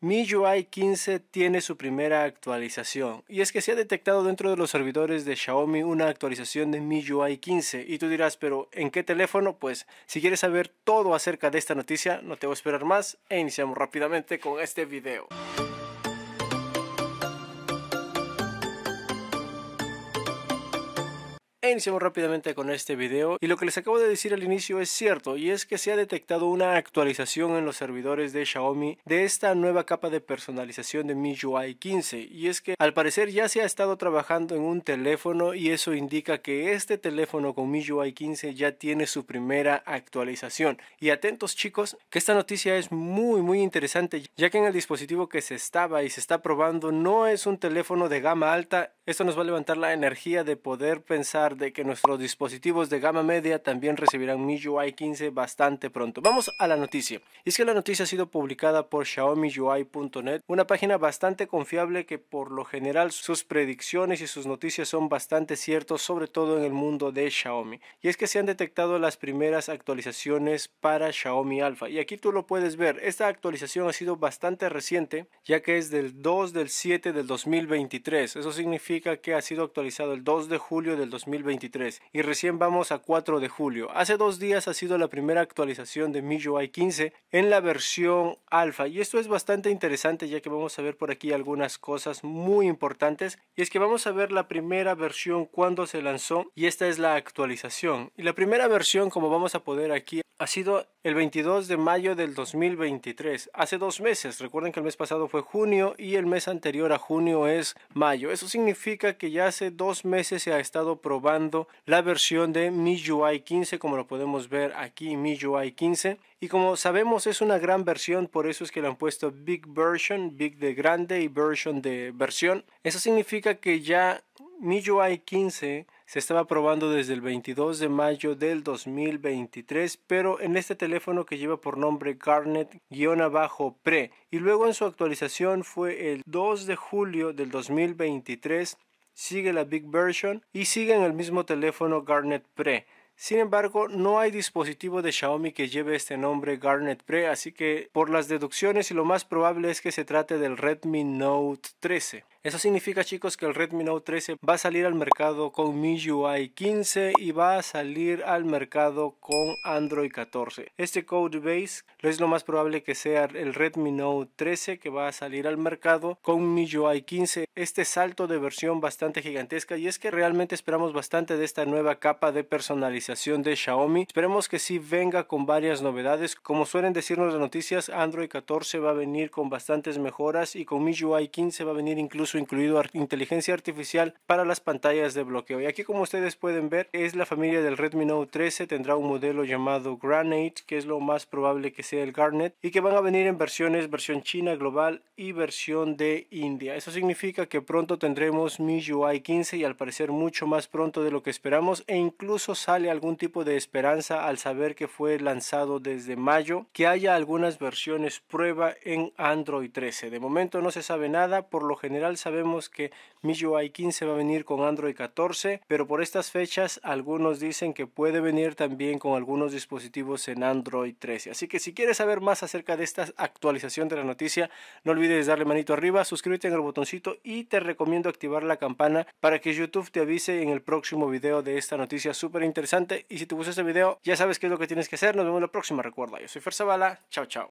MIUI 15 tiene su primera actualización y es que se ha detectado dentro de los servidores de Xiaomi una actualización de MIUI 15 y tú dirás, pero ¿en qué teléfono? Pues si quieres saber todo acerca de esta noticia, no te voy a esperar más e iniciamos rápidamente con este video. iniciamos rápidamente con este video y lo que les acabo de decir al inicio es cierto y es que se ha detectado una actualización en los servidores de Xiaomi de esta nueva capa de personalización de MIUI 15 y es que al parecer ya se ha estado trabajando en un teléfono y eso indica que este teléfono con MIUI 15 ya tiene su primera actualización y atentos chicos que esta noticia es muy muy interesante ya que en el dispositivo que se estaba y se está probando no es un teléfono de gama alta esto nos va a levantar la energía de poder pensar de que nuestros dispositivos de gama media también recibirán MIUI 15 bastante pronto. Vamos a la noticia. Y es que la noticia ha sido publicada por xiaomiui.net, una página bastante confiable que por lo general sus predicciones y sus noticias son bastante ciertos, sobre todo en el mundo de Xiaomi. Y es que se han detectado las primeras actualizaciones para Xiaomi Alpha. Y aquí tú lo puedes ver. Esta actualización ha sido bastante reciente, ya que es del 2 del 7 del 2023. Eso significa que ha sido actualizado el 2 de julio del 2023 y recién vamos a 4 de julio. Hace dos días ha sido la primera actualización de MIUI 15 en la versión alfa y esto es bastante interesante ya que vamos a ver por aquí algunas cosas muy importantes y es que vamos a ver la primera versión cuando se lanzó y esta es la actualización. Y la primera versión como vamos a poder aquí ha sido el 22 de mayo del 2023, hace dos meses. Recuerden que el mes pasado fue junio y el mes anterior a junio es mayo. Eso significa que ya hace dos meses se ha estado probando la versión de MIUI 15 como lo podemos ver aquí MIUI 15 y como sabemos es una gran versión por eso es que le han puesto big version big de grande y version de versión eso significa que ya MIUI 15 se estaba probando desde el 22 de mayo del 2023, pero en este teléfono que lleva por nombre Garnet-Pre. Y luego en su actualización fue el 2 de julio del 2023 sigue la Big Version y sigue en el mismo teléfono Garnet Pre. Sin embargo, no hay dispositivo de Xiaomi que lleve este nombre Garnet Pre, así que por las deducciones y lo más probable es que se trate del Redmi Note 13. Eso significa chicos que el Redmi Note 13 va a salir al mercado con MIUI 15 y va a salir al mercado con Android 14. Este code base es lo más probable que sea el Redmi Note 13 que va a salir al mercado con MIUI 15. Este salto de versión bastante gigantesca y es que realmente esperamos bastante de esta nueva capa de personalización de Xiaomi. Esperemos que sí venga con varias novedades. Como suelen decirnos las noticias, Android 14 va a venir con bastantes mejoras y con MIUI 15 va a venir incluso incluido inteligencia artificial para las pantallas de bloqueo. Y aquí como ustedes pueden ver es la familia del Redmi Note 13, tendrá un modelo llamado granite que es lo más probable que sea el Garnet, y que van a venir en versiones, versión china global y versión de India. Eso significa que pronto tendremos mi MIUI 15 y al parecer mucho más pronto de lo que esperamos e incluso sale algún tipo de esperanza al saber que fue lanzado desde mayo, que haya algunas versiones prueba en Android 13. De momento no se sabe nada, por lo general sabemos que MIUI 15 va a venir con Android 14, pero por estas fechas algunos dicen que puede venir también con algunos dispositivos en Android 13. Así que si quieres saber más acerca de esta actualización de la noticia, no olvides darle manito arriba, suscríbete en el botoncito y te recomiendo activar la campana para que YouTube te avise en el próximo video de esta noticia súper interesante. Y si te gustó este video, ya sabes qué es lo que tienes que hacer. Nos vemos la próxima, recuerda. Yo soy Fer Zavala, chao chao.